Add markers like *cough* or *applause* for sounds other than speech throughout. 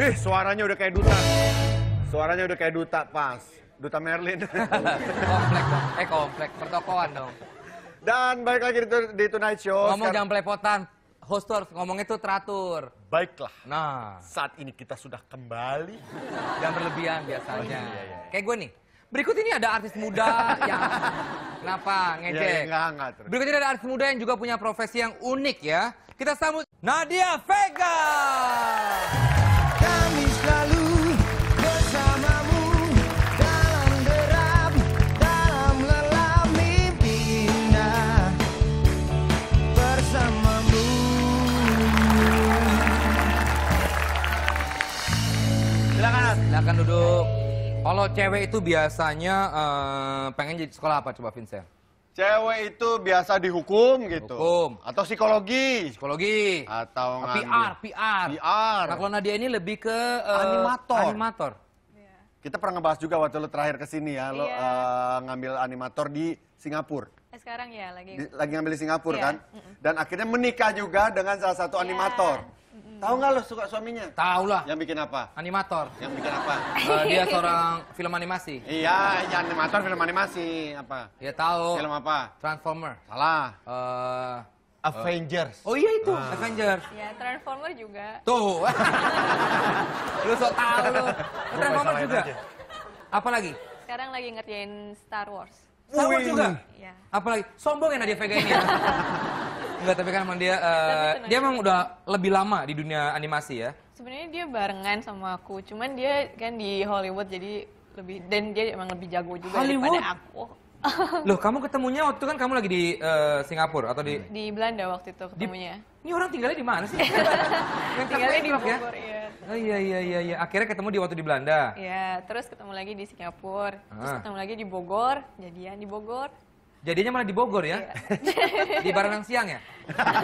eh suaranya udah kayak duta. Suaranya udah kayak duta pas. Duta Merlin. komplek dong. Eh komplek, pertokoan dong. Dan baik lagi di, di Tonight Show. Ngomong jangan belepotan. Host ngomong harus ngomongnya tuh teratur. Baiklah. Nah. Saat ini kita sudah kembali. Jangan berlebihan biasanya. Oh, iya, iya. iya. Kayak gue nih. Berikut ini ada artis muda *laughs* yang... Kenapa? Iya, iya, ngecek Ya, enggak, enggak, Berikut ini ada artis muda yang juga punya profesi yang unik ya. Kita sambut Nadia Vega. Silakan duduk. Kalau cewek itu biasanya uh, pengen jadi sekolah apa coba Vincent? Cewek itu biasa dihukum gitu. Hukum. Atau psikologi. Psikologi. Atau ah, ngambil. PR, PR. PR. Nah, kalau Nadia ini lebih ke uh, animator. Animator. Iya. Kita pernah ngebahas juga waktu lo terakhir kesini ya, lo iya. uh, ngambil animator di Singapura. sekarang ya lagi. Di, lagi ngambil di Singapura iya. kan? Dan akhirnya menikah juga dengan salah satu iya. animator. Tahu nggak lo suka suaminya? Tahu lah. Yang bikin apa? Animator. Yang bikin apa? Uh, *laughs* dia seorang film animasi. Iya, ya animator film animasi apa? Ya tahu. Film apa? Transformer. Salah. Uh, Avengers. Oh iya itu, Uh. Avengers. Ya, Transformer juga. Tuh. Lo *laughs* sok tahu lo. Transformer juga. Aja. Apa lagi? Sekarang lagi ngerjain Star Wars. Star Wars juga? Iya. Apa Sombong ya Nadia Vega ini. Ya? *laughs* Enggak, tapi kan emang dia uh, dia emang udah lebih lama di dunia animasi ya. Sebenarnya dia barengan sama aku, cuman dia kan di Hollywood jadi lebih dan dia emang lebih jago juga Hollywood? daripada aku. *laughs* Loh, kamu ketemunya waktu kan kamu lagi di uh, Singapura atau di di Belanda waktu itu ketemunya. Di, ini orang tinggalnya di mana sih? *laughs* tinggalnya di ya? Bogor ya. Oh iya iya iya iya. Akhirnya ketemu di waktu di Belanda. Iya, terus ketemu lagi di Singapura, ah. terus ketemu lagi di Bogor, jadian di Bogor. Jadinya malah di Bogor ya? Iya. *laughs* di Baranang Siang ya?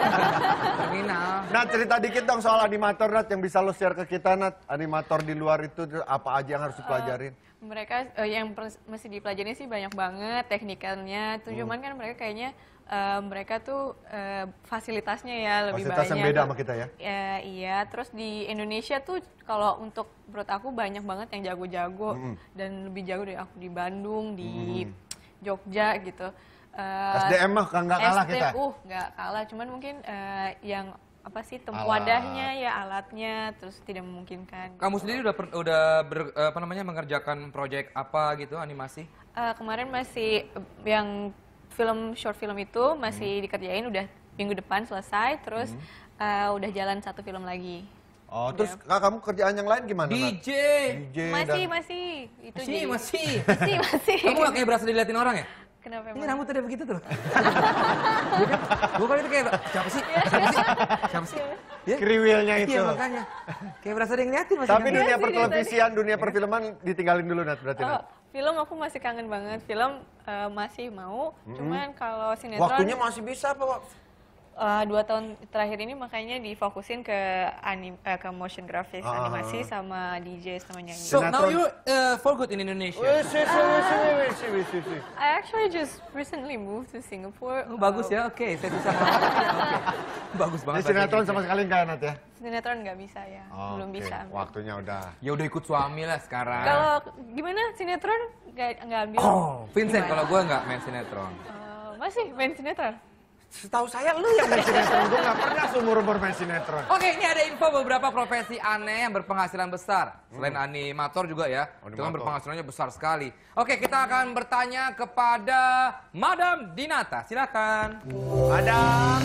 *laughs* Terminal. Nah cerita dikit dong soal animator Nat yang bisa lo share ke kita Nat. Animator di luar itu apa aja yang harus dipelajarin? Uh, mereka uh, yang mesti dipelajarin sih banyak banget teknikannya Tuh hmm. cuman kan mereka kayaknya uh, mereka tuh uh, fasilitasnya ya lebih Fasilitas banyak. Fasilitas yang beda sama kita ya? Uh, iya, terus di Indonesia tuh kalau untuk menurut aku banyak banget yang jago-jago. Hmm. Dan lebih jago dari aku di Bandung, di... Hmm Jogja gitu. Uh, eh, SDM mah nggak kalah SDM, kita. Uh, nggak kalah, cuman mungkin uh, yang apa sih tem Alat. wadahnya ya alatnya terus tidak memungkinkan. Kamu gitu. sendiri udah per, udah ber, eh, apa namanya mengerjakan proyek apa gitu animasi? Uh, kemarin masih yang film short film itu masih hmm. dikerjain udah minggu depan selesai terus hmm. uh, udah jalan satu film lagi. Oh, terus kak, kamu kerjaan yang lain gimana? DJ. DJ masih, dan... masih. Itu masih, jadi. masih. *laughs* masih, masih. Kamu gak kayak berasa diliatin orang ya? Kenapa emang? Ini rambut ada begitu tuh. gue kali itu kayak, siapa sih? Iya. Siapa sih? Siapa sih? Ya? Kriwilnya iya, itu. Iya makanya. Kayak berasa ada yang liatin masih. Tapi kan? dunia iya pertelevisian, dunia perfilman ditinggalin dulu Nat berarti. Oh, Nat. film aku masih kangen banget. Film uh, masih mau. Mm -hmm. Cuman kalau sinetron. Waktunya masih bisa apa uh, dua tahun terakhir ini makanya difokusin ke anim uh, ke motion graphics uh. animasi ah, sama DJ sama nyanyi. So now you uh, for good in Indonesia. I actually just recently moved to Singapore. Oh, bagus ya, oke. Okay. Saya bisa. *laughs* okay. Bagus banget. Di sinetron sama sekali enggak Nat ya? Sinetron nggak bisa ya, oh, belum okay. bisa. Waktunya udah. Ya udah ikut suami lah sekarang. Kalau gimana sinetron nggak enggak ambil? Oh, Vincent kalau gue nggak main sinetron. Uh, masih main sinetron? Setahu saya lu yang main sinetron, gue gak pernah seumur-umur main sinetron. Oke, ini ada info beberapa profesi aneh yang berpenghasilan besar. Selain hmm. animator juga ya, animator. itu berpenghasilannya besar sekali. Oke, kita akan bertanya kepada Madam Dinata, silakan. Madam,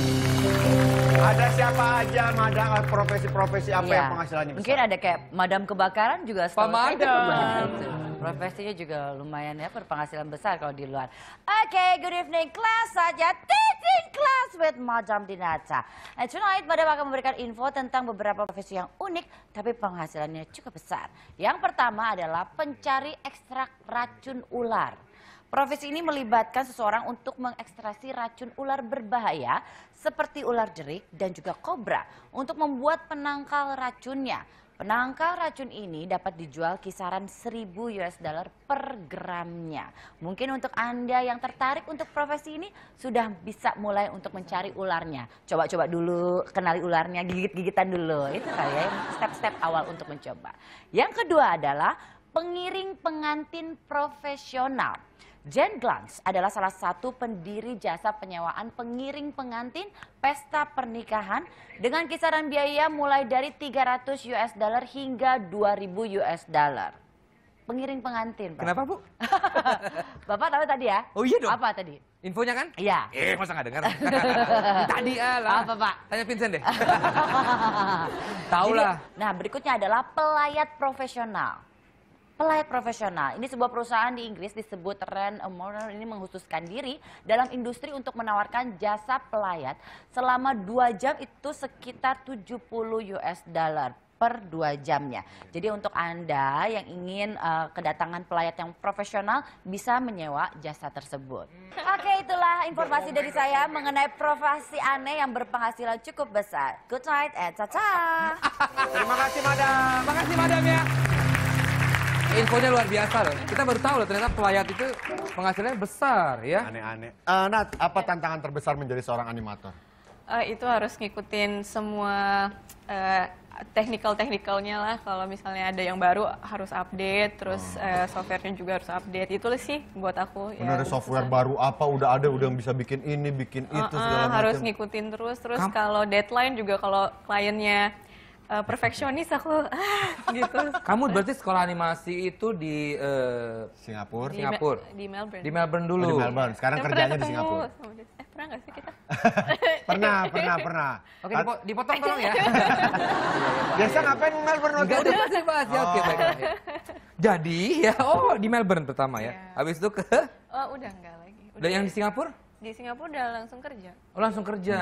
ada siapa aja Madam eh, profesi-profesi apa ya. yang penghasilannya besar? Mungkin ada kayak Madam kebakaran juga. Pemadam. Saya, Profesinya iya. juga lumayan ya, berpenghasilan besar kalau di luar. Oke, okay, good evening class saja. Teaching class with Madam Dinata. And eh, tonight, Madam akan memberikan info tentang beberapa profesi yang unik, tapi penghasilannya cukup besar. Yang pertama adalah pencari ekstrak racun ular. Profesi ini melibatkan seseorang untuk mengekstrasi racun ular berbahaya seperti ular jerik dan juga kobra untuk membuat penangkal racunnya. Penangkal racun ini dapat dijual kisaran 1000 US dollar per gramnya. Mungkin untuk Anda yang tertarik untuk profesi ini sudah bisa mulai untuk mencari ularnya. Coba-coba dulu kenali ularnya, gigit-gigitan dulu. Itu kali ya step-step awal untuk mencoba. Yang kedua adalah pengiring pengantin profesional. Jen Glantz adalah salah satu pendiri jasa penyewaan pengiring pengantin pesta pernikahan dengan kisaran biaya mulai dari 300 US dollar hingga 2000 US dollar. Pengiring pengantin, Pak. Kenapa, Bu? *laughs* Bapak tahu tadi ya? Oh iya dong. Apa tadi? Infonya kan? Iya. Eh, masa nggak dengar? *laughs* Tadi lah. Apa, Pak? Tanya Vincent deh. *laughs* Tahu lah. Nah, berikutnya adalah pelayat profesional. Pelayat profesional. Ini sebuah perusahaan di Inggris disebut Ren Modern ini menghususkan diri dalam industri untuk menawarkan jasa pelayat selama dua jam itu sekitar 70 US dollar per dua jamnya. Jadi untuk Anda yang ingin uh, kedatangan pelayat yang profesional bisa menyewa jasa tersebut. Oke, itulah informasi dari saya mengenai profesi aneh yang berpenghasilan cukup besar. Good night and ta-ta. Terima kasih, Madam. Terima kasih, Madam ya. Infonya luar biasa loh. Kita baru tahu loh ternyata pelayat itu penghasilannya besar ya. Aneh-aneh. Uh, Nat, apa tantangan terbesar menjadi seorang animator? Uh, itu harus ngikutin semua uh, eh, technical technicalnya lah. Kalau misalnya ada yang baru harus update, terus hmm. uh, softwarenya juga harus update. Itu sih buat aku. Benar, ya, ada gitu software susah. baru apa? Udah ada, udah bisa bikin ini, bikin itu uh uh, segala macam. Harus ngikutin terus. Terus kalau deadline juga kalau kliennya uh, perfeksionis aku *laughs* gitu. Kamu berarti sekolah animasi itu di uh, Singapura? Singapura. Di, Melbourne. Di Melbourne dulu. Oh, di Melbourne. Sekarang Dan kerjanya di Singapura. Eh, pernah nggak sih kita? *laughs* pernah, pernah, pernah. Oke, okay, dipotong tolong ya. *laughs* Biasa ngapain Melbourne waktu itu? Udah, udah, bahas ya. Oke, oh. baik, Jadi, ya, oh di Melbourne pertama ya. Yeah. itu ke? Oh, udah enggak lagi. Udah, Dan yang di Singapura? di Singapura udah langsung kerja? Oh, langsung kerja.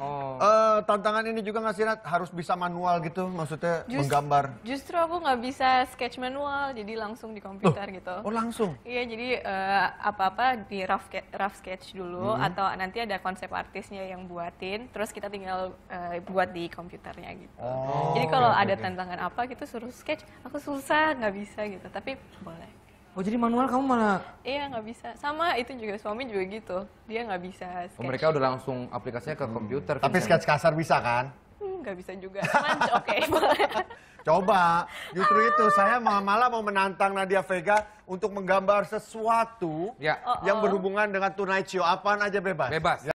Hmm. Oh. Uh, tantangan ini juga nggak sih harus bisa manual gitu, maksudnya Just, menggambar. Justru aku nggak bisa sketch manual, jadi langsung di komputer gitu. Oh langsung? Iya, jadi eh, apa-apa uh, di rough rough sketch dulu hmm. atau nanti ada konsep artisnya yang buatin, terus kita tinggal uh, buat di komputernya gitu. Oh, jadi kalau okay, ada okay. tantangan apa gitu suruh sketch, aku susah nggak bisa gitu, tapi boleh. Oh jadi manual kamu malah? Iya nggak bisa. Sama itu juga suami juga gitu. Dia nggak bisa. Sketch. Oh, mereka udah langsung aplikasinya ke hmm. komputer. Tapi kan? sketch kasar bisa kan? Hmm, nggak hmm, bisa juga. Oke. *laughs* Coba. Justru itu saya malah mau menantang Nadia Vega untuk menggambar sesuatu ya. Oh, yang oh. berhubungan dengan tunai cio. Apaan aja bebas. Bebas. Ya.